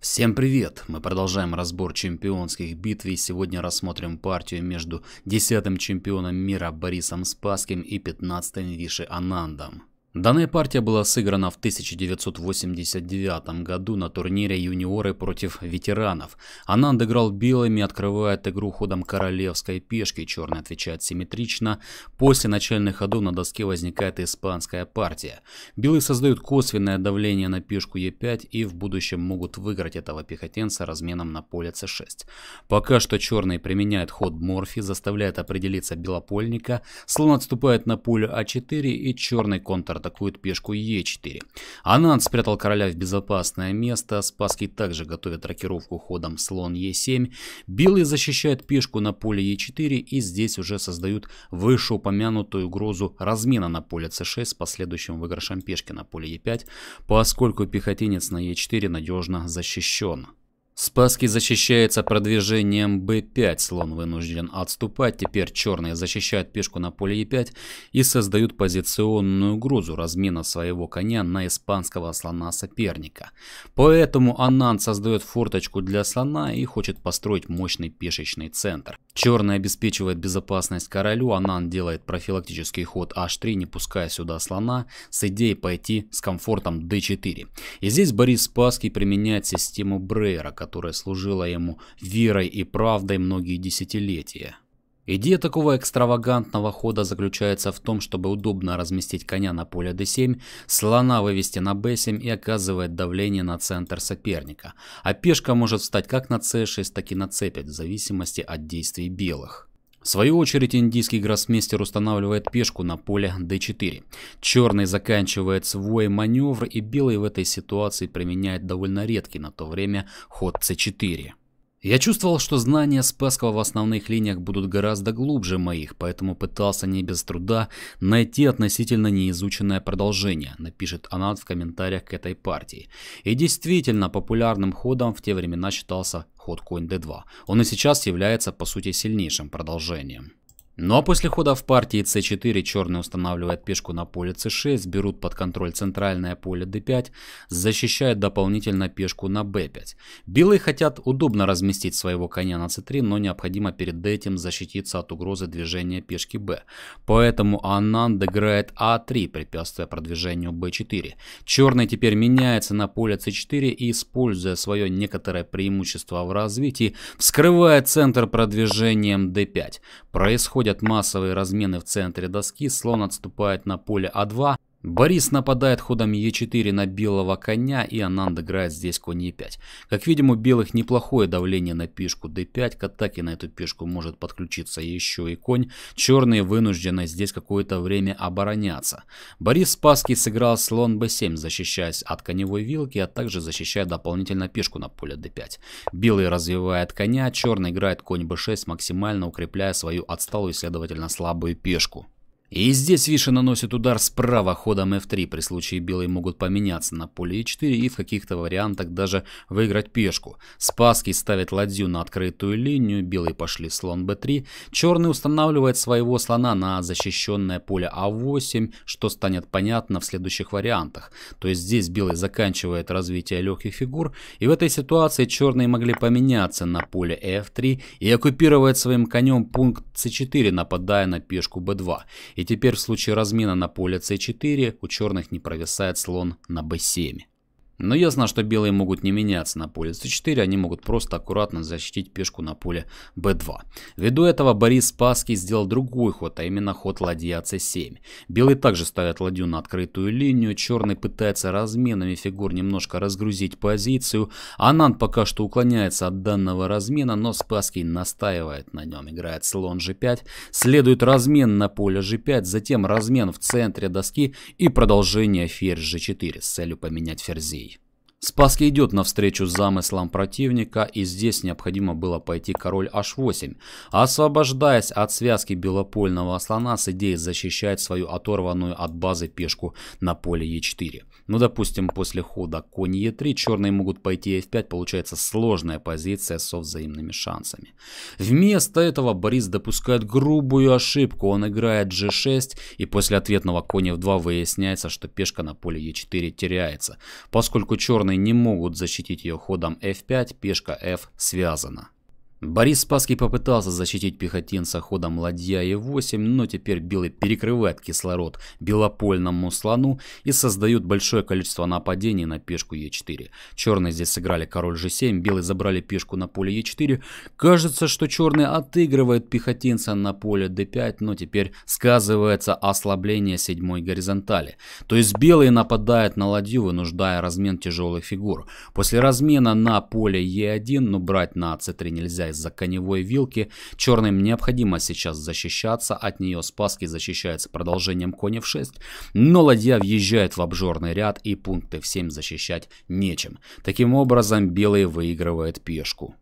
Всем привет! Мы продолжаем разбор чемпионских битв и сегодня рассмотрим партию между 10-м чемпионом мира Борисом Спасским и 15-м Виши Анандом. Данная партия была сыграна в 1989 году на турнире юниоры против ветеранов. Ананд играл белыми, открывает игру ходом королевской пешки, черный отвечает симметрично. После начальных ходов на доске возникает испанская партия. Белые создают косвенное давление на пешку Е5 и в будущем могут выиграть этого пехотенца разменом на поле c 6 Пока что черный применяет ход Морфи, заставляет определиться белопольника, слон отступает на поле А4 и черный контр атакует пешку Е4. Ананд спрятал короля в безопасное место. Спаски также готовят рокировку ходом слон Е7. Белые защищают пешку на поле Е4 и здесь уже создают вышеупомянутую угрозу размена на поле С6 с последующим выигрышем пешки на поле Е5, поскольку пехотинец на Е4 надежно защищен. Спасский защищается продвижением b5, слон вынужден отступать, теперь черные защищают пешку на поле e5 и создают позиционную угрозу размена своего коня на испанского слона соперника. Поэтому Анан создает форточку для слона и хочет построить мощный пешечный центр. Черный обеспечивает безопасность королю, Анан делает профилактический ход h3, не пуская сюда слона, с идеей пойти с комфортом d4. И здесь Борис Спасский применяет систему Брейра, которая которая служила ему верой и правдой многие десятилетия. Идея такого экстравагантного хода заключается в том, чтобы удобно разместить коня на поле d7, слона вывести на b7 и оказывает давление на центр соперника, а пешка может встать как на c6, так и на c5 в зависимости от действий белых. В свою очередь индийский гроссмейстер устанавливает пешку на поле d4. Черный заканчивает свой маневр и белый в этой ситуации применяет довольно редкий на то время ход c4. Я чувствовал, что знания Спаскова в основных линиях будут гораздо глубже моих, поэтому пытался не без труда найти относительно неизученное продолжение, напишет Анат в комментариях к этой партии. И действительно, популярным ходом в те времена считался ход конь d2. Он и сейчас является, по сути, сильнейшим продолжением. Ну а после хода в партии c4 черные устанавливают пешку на поле c6, берут под контроль центральное поле d5, защищают дополнительно пешку на b5. Белые хотят удобно разместить своего коня на c3, но необходимо перед этим защититься от угрозы движения пешки b. Поэтому Ананд играет a3, а препятствуя продвижению b4. Черный теперь меняется на поле c4 и, используя свое некоторое преимущество в развитии, вскрывает центр продвижением d5. Происходит Происходят массовые размены в центре доски, слон отступает на поле А2, Борис нападает ходом Е4 на белого коня, и Ананд играет здесь конь Е5. Как видим, у белых неплохое давление на пешку d5, к атаке на эту пешку может подключиться еще и конь. Черные вынуждены здесь какое-то время обороняться. Борис Спасский сыграл слон b7, защищаясь от коневой вилки, а также защищая дополнительно пешку на поле d5. Белый развивает коня, черный играет конь b6, максимально укрепляя свою отсталую, следовательно, слабую пешку. И здесь Виша наносит удар справа ходом f3, при случае белые могут поменяться на поле e4 и в каких-то вариантах даже выиграть пешку. Спаски ставит ладью на открытую линию, белые пошли слон b3, черный устанавливает своего слона на защищенное поле a8, а что станет понятно в следующих вариантах. То есть здесь белый заканчивает развитие легких фигур, и в этой ситуации черные могли поменяться на поле f3 и оккупировать своим конем пункт c4, нападая на пешку b2. И теперь в случае размина на поле c4 у черных не провисает слон на b7. Но ясно, что белые могут не меняться на поле c4, они могут просто аккуратно защитить пешку на поле b2. Ввиду этого Борис Спасский сделал другой ход, а именно ход ладья c7. А белые также ставят ладью на открытую линию, черный пытается разменами фигур немножко разгрузить позицию. Анан пока что уклоняется от данного размена, но Спасский настаивает на нем, играет слон g5, следует размен на поле g5, затем размен в центре доски и продолжение ферзь g4 с целью поменять ферзей. Спаски идет навстречу замыслам противника, и здесь необходимо было пойти король h8, освобождаясь от связки белопольного слона с идеей защищать свою оторванную от базы пешку на поле e4. Ну, допустим, после хода конь e3 черные могут пойти f5, получается сложная позиция со взаимными шансами. Вместо этого Борис допускает грубую ошибку, он играет g6, и после ответного коня f2 выясняется, что пешка на поле e4 теряется, поскольку черные Черные не могут защитить ее ходом f5, пешка f связана. Борис Спасский попытался защитить пехотинца ходом ладья Е8, но теперь белый перекрывает кислород белопольному слону и создают большое количество нападений на пешку Е4. Черные здесь сыграли король G7, белые забрали пешку на поле Е4. Кажется, что черные отыгрывают пехотинца на поле D5, но теперь сказывается ослабление седьмой горизонтали. То есть белые нападают на ладью, вынуждая размен тяжелых фигур. После размена на поле Е1, но ну, брать на c3 нельзя из-за коневой вилки. Черным необходимо сейчас защищаться, от нее Спаски защищается продолжением кони в 6, но ладья въезжает в обжорный ряд и пункты в 7 защищать нечем. Таким образом, белый выигрывает пешку.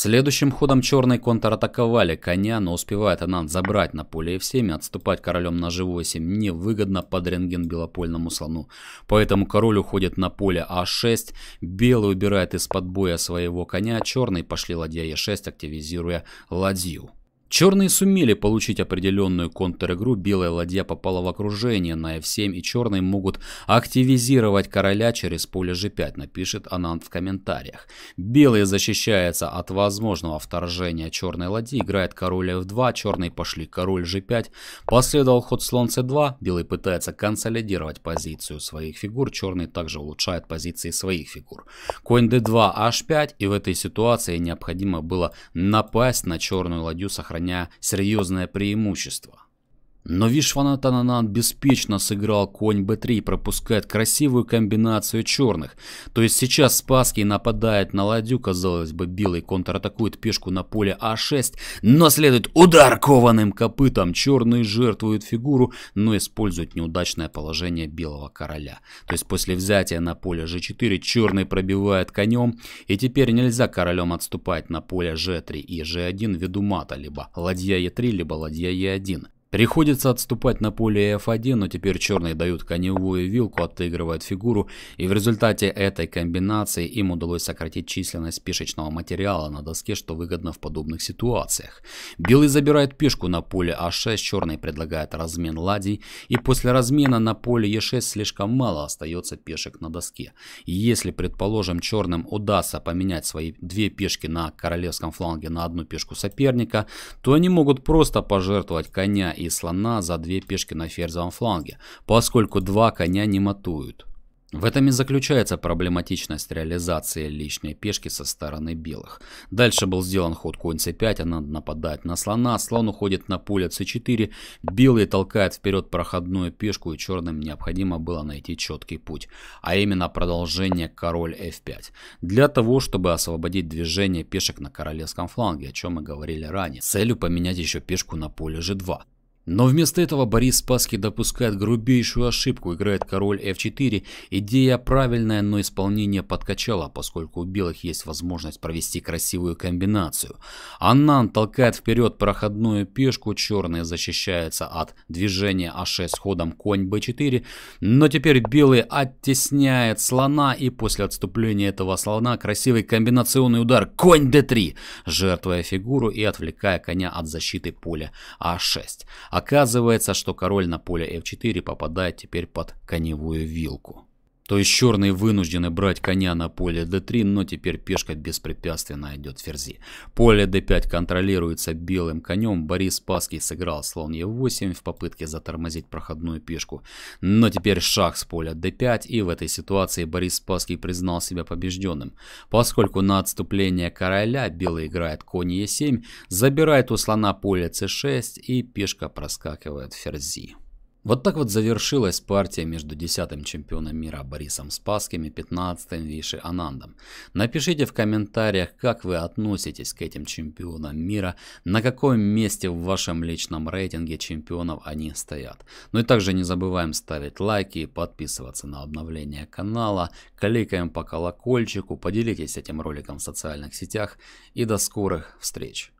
Следующим ходом черные контратаковали коня, но успевает Анан забрать на поле и всеми отступать королем на g8 невыгодно под рентген белопольному слону. Поэтому король уходит на поле а6, белый убирает из-под боя своего коня, черные пошли ладья e6, активизируя ладью. Черные сумели получить определенную контр-игру, белая ладья попала в окружение на f7 и черные могут активизировать короля через поле g5, напишет Анант в комментариях. Белые защищаются от возможного вторжения черной ладьи, играет король f2, черные пошли король g5, последовал ход слон c2, белый пытается консолидировать позицию своих фигур, черные также улучшают позиции своих фигур. Конь d2, h5 и в этой ситуации необходимо было напасть на черную ладью, сохранить парня серьезное преимущество. Но Вишванатананан беспечно сыграл конь b3, пропускает красивую комбинацию черных. То есть сейчас спаский нападает на ладью, казалось бы, белый контратакует пешку на поле а6, но следует удар кованым копытом. Черные жертвуют фигуру, но используют неудачное положение белого короля. То есть после взятия на поле g4 черный пробивает конем, и теперь нельзя королем отступать на поле g3 и g1 ввиду мата, либо ладья e3, либо ладья e1. Приходится отступать на поле f1, но теперь черные дают коневую вилку, отыгрывают фигуру, и в результате этой комбинации им удалось сократить численность пешечного материала на доске, что выгодно в подобных ситуациях. Белый забирает пешку на поле a а 6 черный предлагает размен ладей, и после размена на поле e6 слишком мало остается пешек на доске. И Если, предположим, черным удастся поменять свои две пешки на королевском фланге на одну пешку соперника, то они могут просто пожертвовать коня и слона за две пешки на ферзовом фланге, поскольку два коня не матуют. В этом и заключается проблематичность реализации лишней пешки со стороны белых. Дальше был сделан ход конь c5, а надо нападать на слона, слон уходит на поле c4, белые толкают вперед проходную пешку и черным необходимо было найти четкий путь, а именно продолжение король f5, для того, чтобы освободить движение пешек на королевском фланге, о чем мы говорили ранее, целью поменять еще пешку на поле g2. Но вместо этого Борис Паски допускает грубейшую ошибку, играет король f4. Идея правильная, но исполнение подкачало, поскольку у белых есть возможность провести красивую комбинацию. Аннан толкает вперед проходную пешку, черные защищаются от движения h6 а ходом конь b4. Но теперь белый оттесняет слона и после отступления этого слона красивый комбинационный удар конь d3, жертвуя фигуру и отвлекая коня от защиты поля а6. Оказывается, что король на поле f4 попадает теперь под коневую вилку. То есть черные вынуждены брать коня на поле d3, но теперь пешка беспрепятственно идет ферзи. Поле d5 контролируется белым конем, Борис Паский сыграл слон e8 в попытке затормозить проходную пешку. Но теперь шаг с поля d5 и в этой ситуации Борис Паский признал себя побежденным. Поскольку на отступление короля белый играет конь e7, забирает у слона поле c6 и пешка проскакивает ферзи. Вот так вот завершилась партия между десятым чемпионом мира Борисом Спасским и 15-м Виши Анандом. Напишите в комментариях, как вы относитесь к этим чемпионам мира, на каком месте в вашем личном рейтинге чемпионов они стоят. Ну и также не забываем ставить лайки подписываться на обновление канала, кликаем по колокольчику, поделитесь этим роликом в социальных сетях и до скорых встреч!